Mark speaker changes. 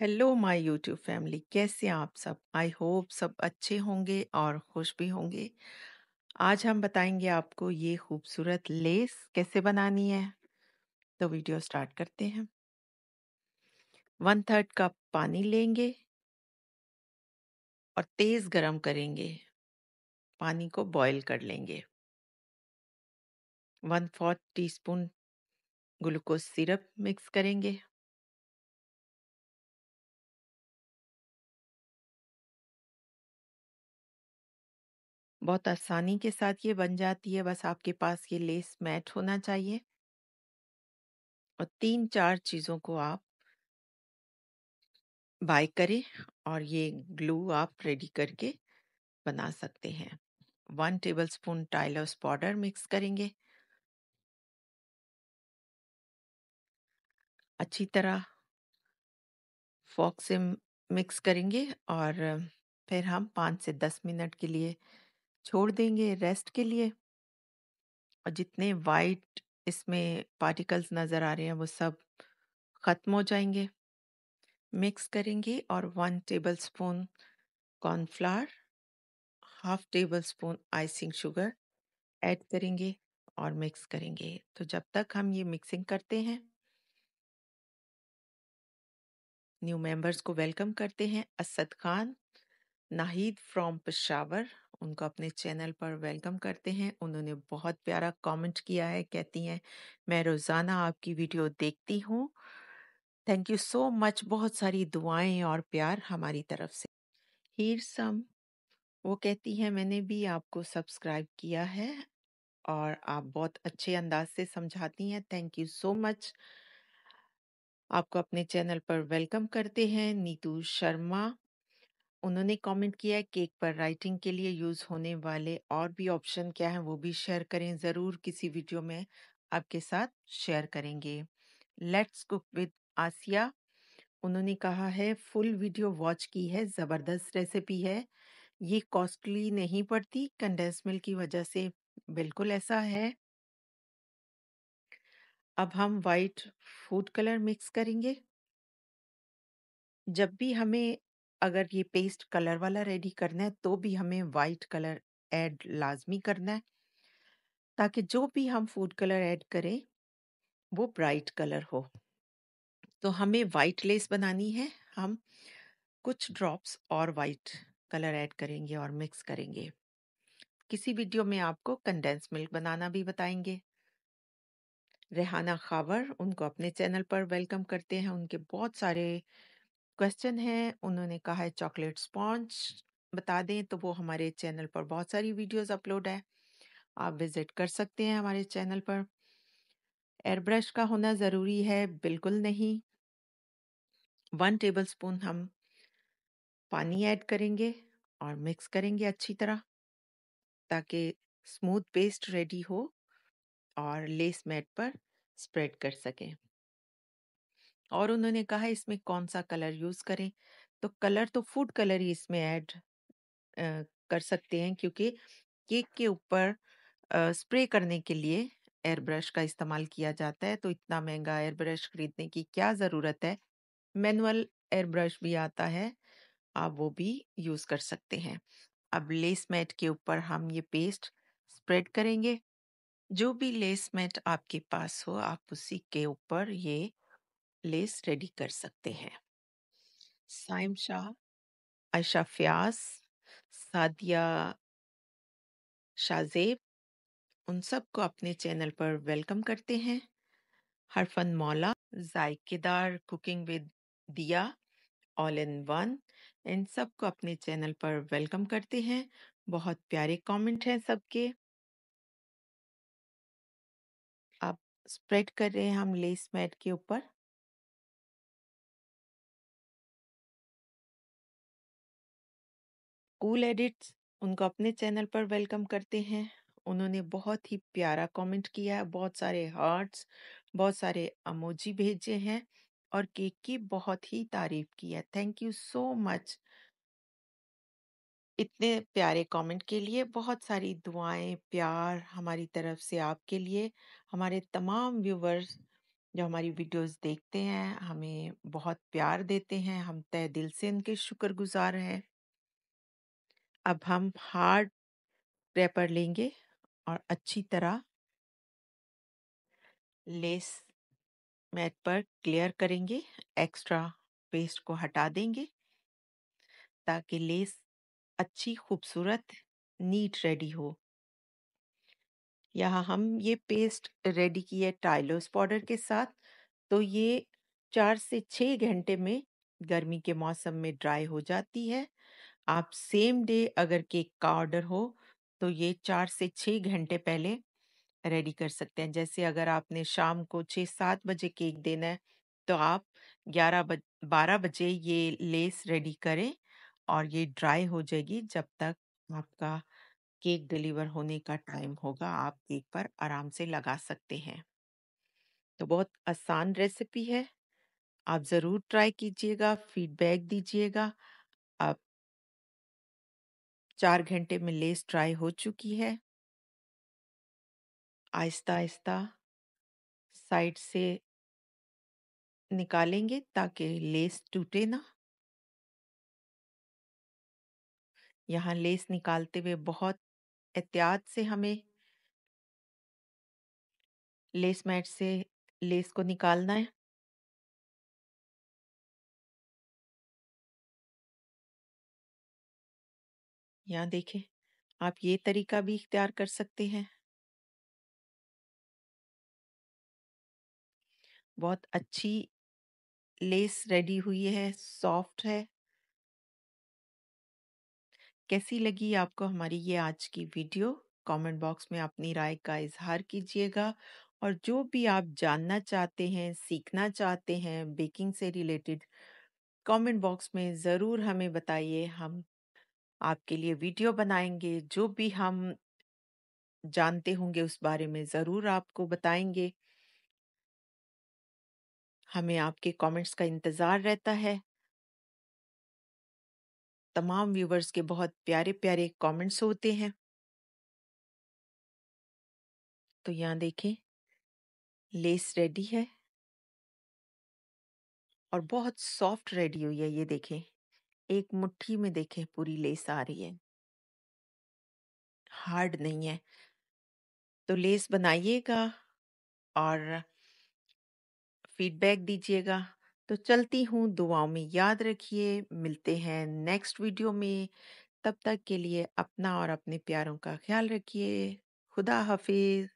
Speaker 1: Hello my YouTube family कैसे हैं आप सब आई होप सब अच्छे होंगे और खुश भी होंगे आज हम बताएंगे आपको ये खूबसूरत लेस कैसे बनानी है तो वीडियो स्टार्ट करते हैं वन थर्ड कप पानी लेंगे और तेज़ गरम करेंगे पानी को बॉईल कर लेंगे one fourth teaspoon glucose syrup mix करेंगे बहुत आसानी के साथ ये बन जाती है, बस आपके पास ये लेस मैट होना चाहिए। और तीन चार चीज़ों को आप बाय करें और ये ग्लू आप रेडी करके बना सकते हैं। टेबल टेबलस्पून टाइलर्स पाउडर मिक्स करेंगे। अच्छी तरह फ़ॉर्क से मिक्स करेंगे और फिर हम पाँच से दस मिनट के लिए छोड़ देंगे रेस्ट के लिए और जितने वाइट इसमें पार्टिकल्स नज़र आ रहे हैं वो सब ख़त्म हो जाएंगे मिक्स करेंगे और one tablespoon cornflour half tablespoon icing sugar add करेंगे और मिक्स करेंगे तो जब तक हम ये मिक्सिंग करते हैं न्यू मेंबर्स को वेलकम करते हैं असद खान नाहिद फ्रॉम पेशावर उनको अपने चैनल पर वेलकम करते हैं उन्होंने बहुत प्यारा कमेंट किया है कहती हैं मैं रोज़ाना आपकी वीडियो देखती हूँ थैंक यू सो मच बहुत सारी दुआएं और प्यार हमारी तरफ से हीर सम वो कहती हैं मैंने भी आपको सब्सक्राइब किया है और आप बहुत अच्छे अंदाज से समझाती हैं थैंक यू सो मच आपको अपने चैनल पर वेलकम करते हैं नीतू शर्मा उन्होंने कमेंट किया है केक पर राइटिंग के लिए यूज़ होने वाले और भी ऑप्शन क्या हैं वो भी शेयर करें ज़रूर किसी वीडियो में आपके साथ शेयर करेंगे लेट्स कुक विद आसिया उन्होंने कहा है फुल वीडियो वॉच की है ज़बरदस्त रेसिपी है ये कॉस्टली नहीं पड़ती कंडेंस मिल्क की वजह से बिल्कुल ऐसा है अब हम वाइट फूड कलर मिक्स करेंगे जब भी हमें अगर ये पेस्ट कलर वाला रेडी करना है तो भी हमें वाइट कलर ऐड लाजमी करना है ताकि जो भी हम फूड कलर ऐड करें वो ब्राइट कलर हो तो हमें वाइट लेस बनानी है हम कुछ ड्रॉप्स और वाइट कलर ऐड करेंगे और मिक्स करेंगे किसी वीडियो में आपको कंडेंस मिल्क बनाना भी बताएंगे रेहाना खावर उनको अपने चैनल पर वेलकम करते हैं उनके बहुत सारे क्वेश्चन है उन्होंने कहा है चॉकलेट स्पॉन्ज बता दें तो वो हमारे चैनल पर बहुत सारी वीडियोस अपलोड है आप विज़िट कर सकते हैं हमारे चैनल पर एयरब्रश का होना ज़रूरी है बिल्कुल नहीं वन टेबल स्पून हम पानी ऐड करेंगे और मिक्स करेंगे अच्छी तरह ताकि स्मूथ पेस्ट रेडी हो और लेस मैट पर स्प्रेड कर सकें और उन्होंने कहा इसमें कौन सा कलर यूज करें तो कलर तो फूड कलर ही इसमें ऐड कर सकते हैं क्योंकि केक के ऊपर स्प्रे करने के लिए एयर ब्रश का इस्तेमाल किया जाता है तो इतना महंगा एयर ब्रश खरीदने की क्या ज़रूरत है मैनुअल एयर ब्रश भी आता है आप वो भी यूज़ कर सकते हैं अब लेस मैट के ऊपर हम ये पेस्ट स्प्रेड करेंगे जो भी लेस मैट आपके पास हो आप उसी के ऊपर ये लेस रेडी कर सकते हैं साइम शाह आयशा फ्यास सादिया शाहजेब उन सबको अपने चैनल पर वेलकम करते हैं हरफन मौला जायकेदार cooking with Diya all in one इन सबको अपने चैनल पर वेलकम करते हैं बहुत प्यारे कमेंट हैं सबके आप स्प्रेड कर रहे हैं हम लेस मैट के ऊपर कूल एडिट्स उनको अपने चैनल पर वेलकम करते हैं उन्होंने बहुत ही प्यारा कमेंट किया है बहुत सारे हार्ट्स बहुत सारे अमोजी भेजे हैं और केक की बहुत ही तारीफ की है थैंक यू सो मच इतने प्यारे कमेंट के लिए बहुत सारी दुआएं प्यार हमारी तरफ से आपके लिए हमारे तमाम व्यूवर्स जो हमारी वीडियोस देखते हैं हमें बहुत प्यार देते हैं हम तय दिल से उनके शुक्रगुजार हैं अब हम हार्ड रैपर लेंगे और अच्छी तरह लेस मैट पर क्लियर करेंगे एक्स्ट्रा पेस्ट को हटा देंगे ताकि लेस अच्छी खूबसूरत नीट रेडी हो यहाँ हम ये पेस्ट रेडी की है टाइलोस पाउडर के साथ तो ये चार से छः घंटे में गर्मी के मौसम में ड्राई हो जाती है आप सेम डे अगर केक का ऑर्डर हो तो ये चार से छः घंटे पहले रेडी कर सकते हैं जैसे अगर आपने शाम को छः सात बजे केक देना है तो आप ग्यारह बज बारह बजे ये लेस रेडी करें और ये ड्राई हो जाएगी जब तक आपका केक डिलीवर होने का टाइम होगा आप केक पर आराम से लगा सकते हैं तो बहुत आसान रेसिपी है आप ज़रूर ट्राई कीजिएगा फीडबैक दीजिएगा चार घंटे में लेस ड्राई हो चुकी है आहिस्ता आहिस्ता साइड से निकालेंगे ताकि लेस टूटे ना यहाँ लेस निकालते हुए बहुत एहतियात से हमें लेस मैट से लेस को निकालना है यहाँ देखें आप ये तरीका भी इख्तियार कर सकते हैं बहुत अच्छी लेस रेडी हुई है सॉफ्ट है कैसी लगी आपको हमारी ये आज की वीडियो कमेंट बॉक्स में अपनी राय का इजहार कीजिएगा और जो भी आप जानना चाहते हैं सीखना चाहते हैं बेकिंग से रिलेटेड कमेंट बॉक्स में ज़रूर हमें बताइए हम आपके लिए वीडियो बनाएंगे जो भी हम जानते होंगे उस बारे में ज़रूर आपको बताएंगे हमें आपके कमेंट्स का इंतज़ार रहता है। तमाम व्यूवर्स के बहुत प्यारे-प्यारे कमेंट्स होते हैं। तो यहाँ देखें, लेस रेडी है। और बहुत सॉफ्ट रेडी हुई है, ये देखें। एक मुट्ठी में देखे पूरी लेस आ रही है हार्ड नहीं है तो लेस बनाइएगा और फीडबैक दीजिएगा तो चलती हूँ दुआओं में याद रखिए मिलते हैं नेक्स्ट वीडियो में तब तक के लिए अपना और अपने प्यारों का ख्याल रखिए खुदा हाफिज